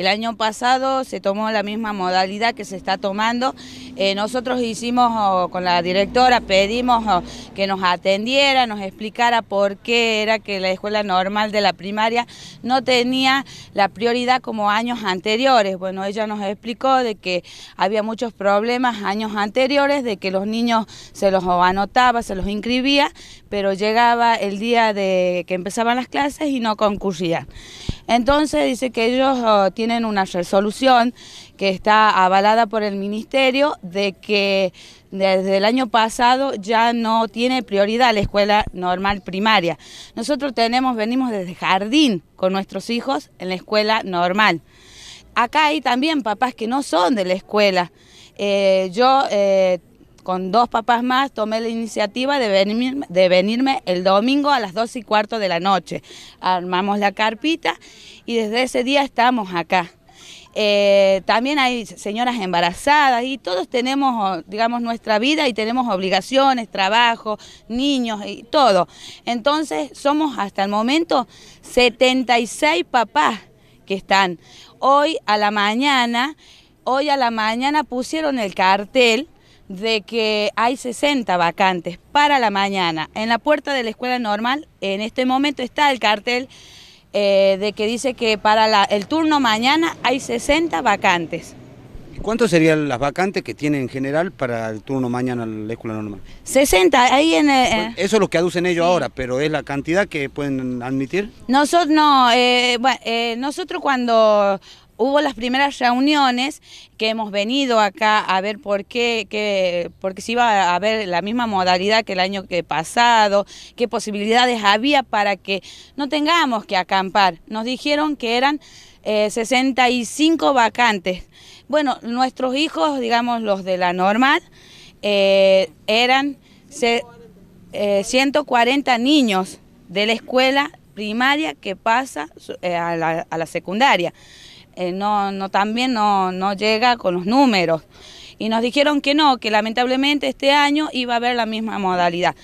El año pasado se tomó la misma modalidad que se está tomando. Eh, nosotros hicimos oh, con la directora, pedimos oh, que nos atendiera, nos explicara por qué era que la escuela normal de la primaria no tenía la prioridad como años anteriores. Bueno, ella nos explicó de que había muchos problemas años anteriores, de que los niños se los anotaba, se los inscribía, pero llegaba el día de que empezaban las clases y no concurrían. Entonces dice que ellos oh, tienen una resolución que está avalada por el Ministerio de que desde el año pasado ya no tiene prioridad la escuela normal primaria. Nosotros tenemos, venimos desde jardín con nuestros hijos en la escuela normal. Acá hay también papás que no son de la escuela. Eh, yo eh, con dos papás más, tomé la iniciativa de, de venirme el domingo a las 2 y cuarto de la noche. Armamos la carpita y desde ese día estamos acá. Eh, también hay señoras embarazadas y todos tenemos, oh, digamos, nuestra vida y tenemos obligaciones, trabajo, niños y todo. Entonces somos hasta el momento 76 papás que están. Hoy a la mañana, hoy a la mañana pusieron el cartel de que hay 60 vacantes para la mañana. En la puerta de la escuela normal, en este momento está el cartel eh, de que dice que para el turno mañana hay 60 vacantes. ¿Cuántas serían las vacantes que tiene en general para el turno mañana en la escuela normal? 60, ahí en... Eh, eh. eso es lo que aducen ellos ahora, pero ¿es la cantidad que pueden admitir? Nosotros no, bueno, nosotros cuando hubo las primeras reuniones que hemos venido acá a ver por qué, que, porque si iba a haber la misma modalidad que el año que pasado, qué posibilidades había para que no tengamos que acampar. Nos dijeron que eran 65 eh, vacantes. Bueno, nuestros hijos, digamos los de la normal, eh, eran 140 eh, niños de la escuela primaria que pasa a la secundaria. Eh, no, no, también no, no llega con los números. Y nos dijeron que no, que lamentablemente este año iba a haber la misma modalidad.